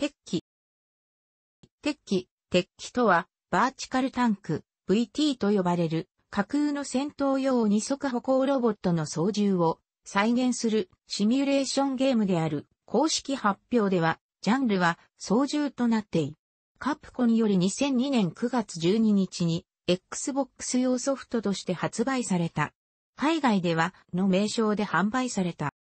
鉄器。鉄器、鉄器とは、バーチカルタンク、VT と呼ばれる、架空の戦闘用二足歩行ロボットの操縦を再現するシミュレーションゲームである公式発表では、ジャンルは操縦となっている。カプコにより2002年9月12日に Xbox 用ソフトとして発売された。海外ではの名称で販売された。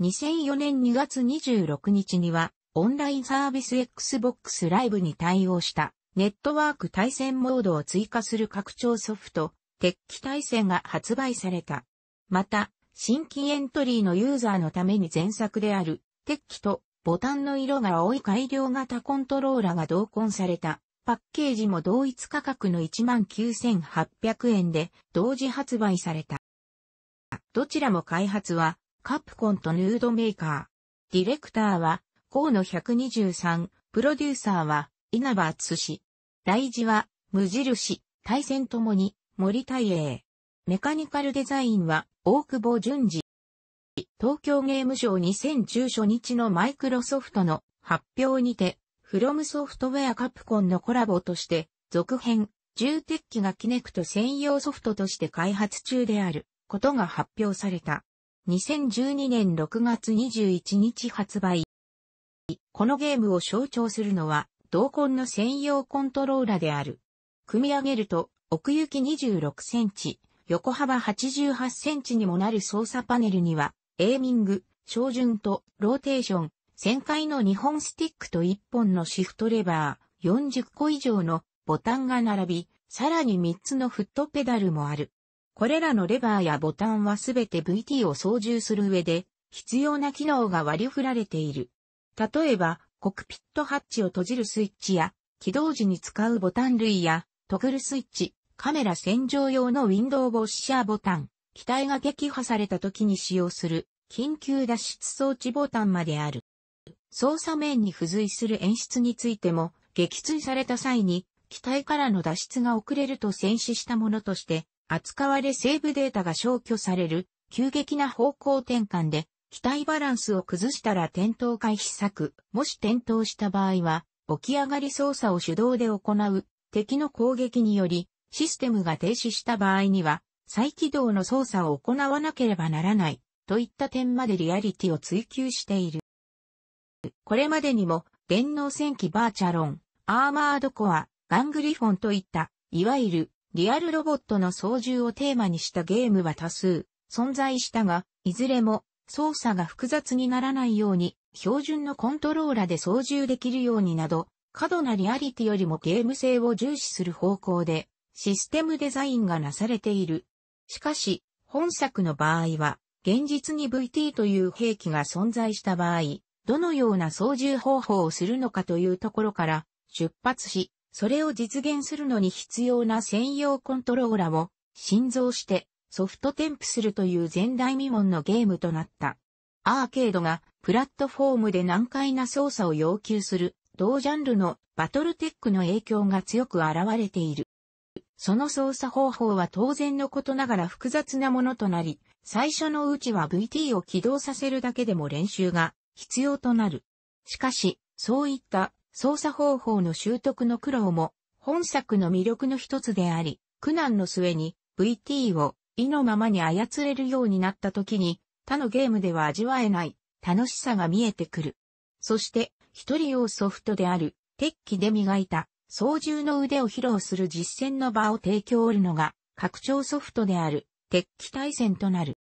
2004年2月26日にはオンラインサービス Xbox Live に対応したネットワーク対戦モードを追加する拡張ソフト、鉄器対戦が発売された。また、新規エントリーのユーザーのために前作である、鉄器とボタンの色が青い改良型コントローラが同梱された。パッケージも同一価格の19,800円で同時発売された。どちらも開発はカプコンとヌードメーカー。ディレクターは河野123、プロデューサーは、稲葉厚氏。大事は、無印、対戦ともに、森大栄。メカニカルデザインは、大久保淳二。東京ゲームショー2010初日のマイクロソフトの発表にて、フロムソフトウェアカプコンのコラボとして、続編、重鉄器がキネクト専用ソフトとして開発中であることが発表された。2012年6月21日発売。このゲームを象徴するのは、同梱の専用コントローラである。組み上げると、奥行き26センチ、横幅88センチにもなる操作パネルには、エーミング、照準とローテーション、旋回の2本スティックと1本のシフトレバー、40個以上のボタンが並び、さらに3つのフットペダルもある。これらのレバーやボタンはすべて VT を操縦する上で必要な機能が割り振られている。例えば、コクピットハッチを閉じるスイッチや、起動時に使うボタン類や、トグルスイッチ、カメラ洗浄用のウィンドウボッシャーボタン、機体が撃破された時に使用する、緊急脱出装置ボタンまである。操作面に付随する演出についても、撃墜された際に、機体からの脱出が遅れると戦死したものとして、扱われセーブデータが消去される、急激な方向転換で、機体バランスを崩したら転倒回避策、もし転倒した場合は、起き上がり操作を手動で行う、敵の攻撃により、システムが停止した場合には、再起動の操作を行わなければならない、といった点までリアリティを追求している。これまでにも、電脳戦記バーチャロン、アーマードコア、ガングリフォンといった、いわゆる、リアルロボットの操縦をテーマにしたゲームは多数、存在したが、いずれも、操作が複雑にならないように、標準のコントローラで操縦できるようになど、過度なリアリティよりもゲーム性を重視する方向で、システムデザインがなされている。しかし、本作の場合は、現実に VT という兵器が存在した場合、どのような操縦方法をするのかというところから出発し、それを実現するのに必要な専用コントローラを新造してソフトテンプるという前代未聞のゲームとなった。アーケードがプラットフォームで難解な操作を要求する同ジャンルのバトルテックの影響が強く現れている。その操作方法は当然のことながら複雑なものとなり、最初のうちは VT を起動させるだけでも練習が必要となる。しかし、そういった操作方法の習得の苦労も本作の魅力の一つであり、苦難の末に VT を意のままに操れるようになった時に、他のゲームでは味わえない楽しさが見えてくる。そして、一人用ソフトである、鉄器で磨いた操縦の腕を披露する実践の場を提供するのが、拡張ソフトである、鉄器対戦となる。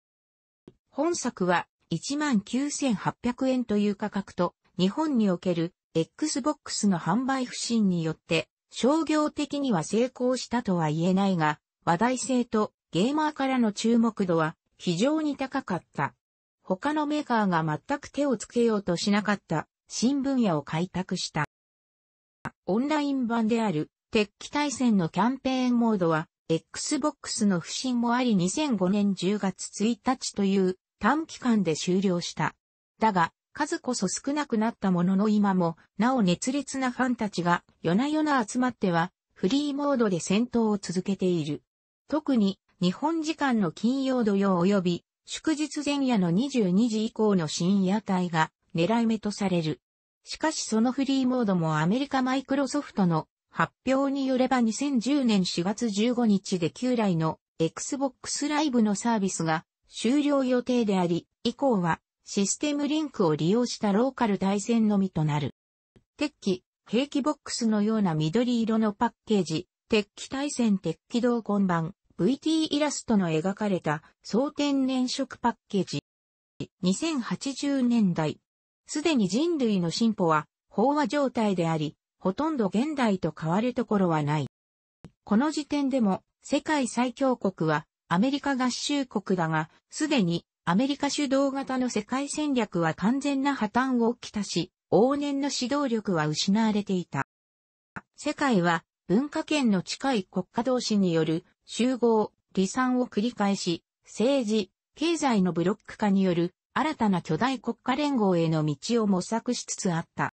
本作は、19,800円という価格と、日本における Xbox の販売不振によって、商業的には成功したとは言えないが、話題性とゲーマーからの注目度は非常に高かった。他のメーカーが全く手をつけようとしなかった新分野を開拓した。オンライン版である鉄器対戦のキャンペーンモードは Xbox の不振もあり2005年10月1日という短期間で終了した。だが数こそ少なくなったものの今もなお熱烈なファンたちが夜な夜な集まってはフリーモードで戦闘を続けている。特に日本時間の金曜土曜及び祝日前夜の22時以降の深夜帯が狙い目とされる。しかしそのフリーモードもアメリカマイクロソフトの発表によれば2010年4月15日で旧来の Xbox Live のサービスが終了予定であり、以降はシステムリンクを利用したローカル対戦のみとなる。鉄器、兵器ボックスのような緑色のパッケージ、鉄器対戦鉄器同梱版、VT イラストの描かれた総天然色パッケージ。2080年代。すでに人類の進歩は飽和状態であり、ほとんど現代と変わるところはない。この時点でも世界最強国はアメリカ合衆国だが、すでにアメリカ主導型の世界戦略は完全な破綻をきたし、往年の指導力は失われていた。世界は文化圏の近い国家同士による集合、離散を繰り返し、政治、経済のブロック化による新たな巨大国家連合への道を模索しつつあった。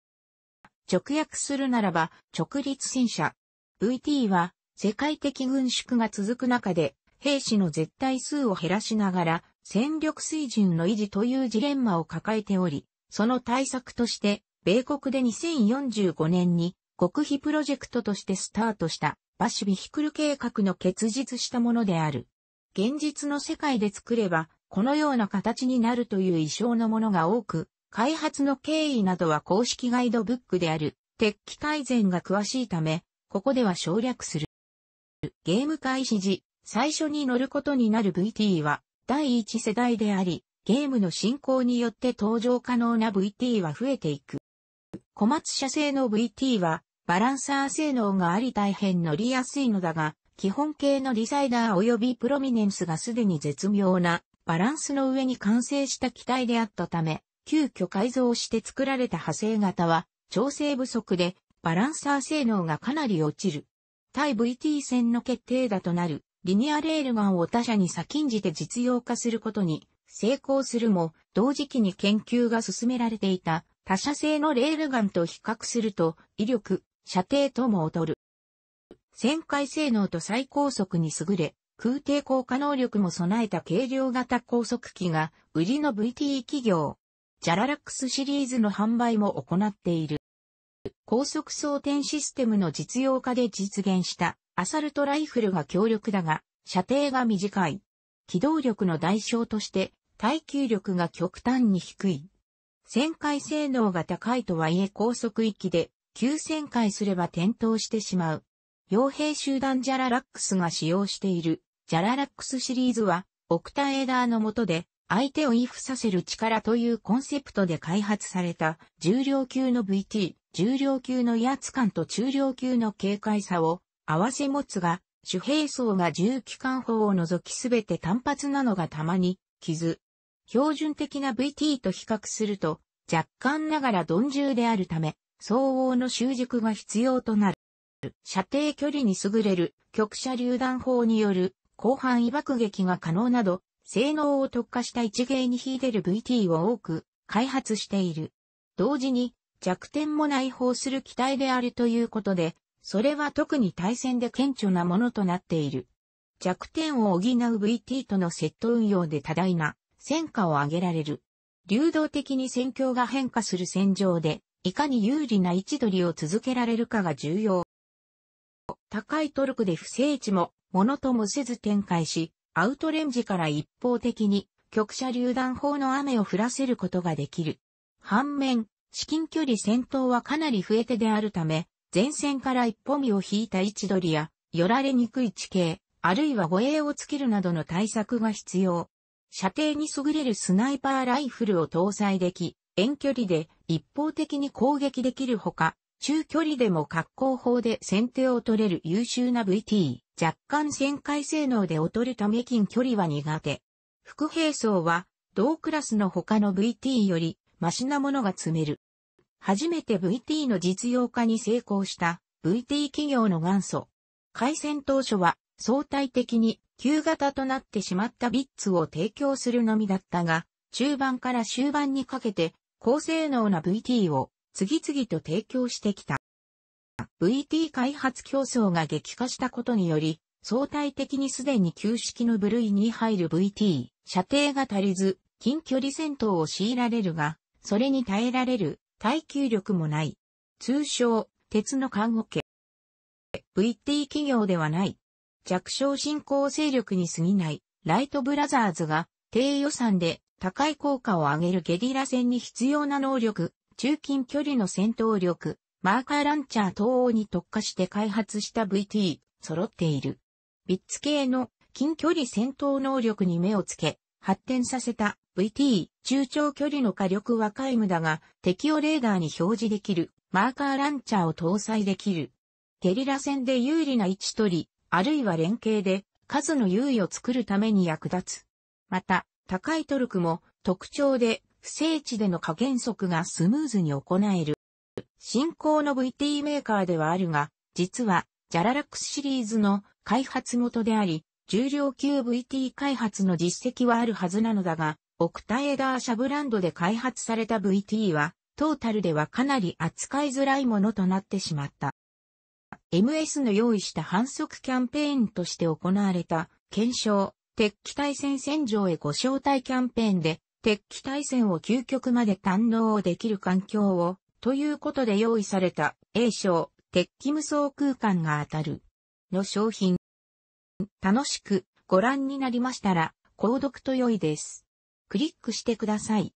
直訳するならば、直立戦車。VT は、世界的軍縮が続く中で、兵士の絶対数を減らしながら、戦力水準の維持というジレンマを抱えており、その対策として、米国で2045年に極秘プロジェクトとしてスタートしたバシュビヒクル計画の結実したものである。現実の世界で作れば、このような形になるという意象のものが多く、開発の経緯などは公式ガイドブックである、鉄器改善が詳しいため、ここでは省略する。ゲーム開始時、最初に乗ることになる VT は、第一世代であり、ゲームの進行によって登場可能な VT は増えていく。小松社製の VT は、バランサー性能があり大変乗りやすいのだが、基本形のリサイダー及びプロミネンスがすでに絶妙なバランスの上に完成した機体であったため、急遽改造して作られた派生型は調整不足でバランサー性能がかなり落ちる。対 VT 戦の決定打となるリニアレールガンを他社に先んじて実用化することに成功するも同時期に研究が進められていた他社製のレールガンと比較すると威力、射程とも劣る。旋回性能と最高速に優れ、空抵抗可能力も備えた軽量型高速機が売りの v t 企業。ジャララックスシリーズの販売も行っている。高速装填システムの実用化で実現したアサルトライフルが強力だが、射程が短い。機動力の代償として耐久力が極端に低い。旋回性能が高いとはいえ高速域で急旋回すれば転倒してしまう。傭兵集団ジャララックスが使用しているジャララックスシリーズは、オクタエーダーの下で相手をイフさせる力というコンセプトで開発された重量級の VT、重量級の威圧感と中量級の軽快さを併せ持つが、主兵層が重機関砲を除きすべて単発なのがたまに傷。標準的な VT と比較すると若干ながら鈍重であるため、相応の習熟が必要となる。射程距離に優れる局射榴弾砲による広範囲爆撃が可能など、性能を特化した一芸に秀でる VT を多く開発している。同時に弱点も内包する機体であるということで、それは特に対戦で顕著なものとなっている。弱点を補う VT とのセット運用で多大な戦果を上げられる。流動的に戦況が変化する戦場で、いかに有利な位置取りを続けられるかが重要。高いトルクで不正地も、ものともせず展開し、アウトレンジから一方的に、局射榴弾砲の雨を降らせることができる。反面、至近距離戦闘はかなり増えてであるため、前線から一歩身を引いた位置取りや、寄られにくい地形、あるいは護衛をつけるなどの対策が必要。射程に優れるスナイパーライフルを搭載でき、遠距離で一方的に攻撃できるほか、中距離でも格好法で先手を取れる優秀な VT、若干旋回性能で劣るため近距離は苦手。副兵装は、同クラスの他の VT より、マシなものが積める。初めて VT の実用化に成功した VT 企業の元祖。開戦当初は相対的に旧型となってしまったビッツを提供するのみだったが、中盤から終盤にかけて高性能な VT を次々と提供してきた。VT 開発競争が激化したことにより、相対的にすでに旧式の部類に入る VT、射程が足りず、近距離戦闘を強いられるが、それに耐えられる耐久力もない。通称、鉄の看護家。VT 企業ではない。弱小進行勢力に過ぎない、ライトブラザーズが、低予算で高い効果を上げるゲリラ戦に必要な能力、中近距離の戦闘力、マーカーランチャー等に特化して開発した VT、揃っている。ビッツ系の近距離戦闘能力に目をつけ、発展させた VT、中長距離の火力は皆無だが、敵をレーダーに表示できる、マーカーランチャーを搭載できる。ゲリラ戦で有利な位置取り、あるいは連携で、数の優位を作るために役立つ。また、高いトルクも特徴で不正地での加減速がスムーズに行える。新興の VT メーカーではあるが、実はジャララックスシリーズの開発元であり、重量級 VT 開発の実績はあるはずなのだが、オクタエダー社ブランドで開発された VT は、トータルではかなり扱いづらいものとなってしまった。MS の用意した反則キャンペーンとして行われた検証、敵機対戦戦場へご招待キャンペーンで、敵機対戦を究極まで堪能できる環境を、ということで用意された A 賞、敵機無双空間が当たる。の商品。楽しくご覧になりましたら、購読と良いです。クリックしてください。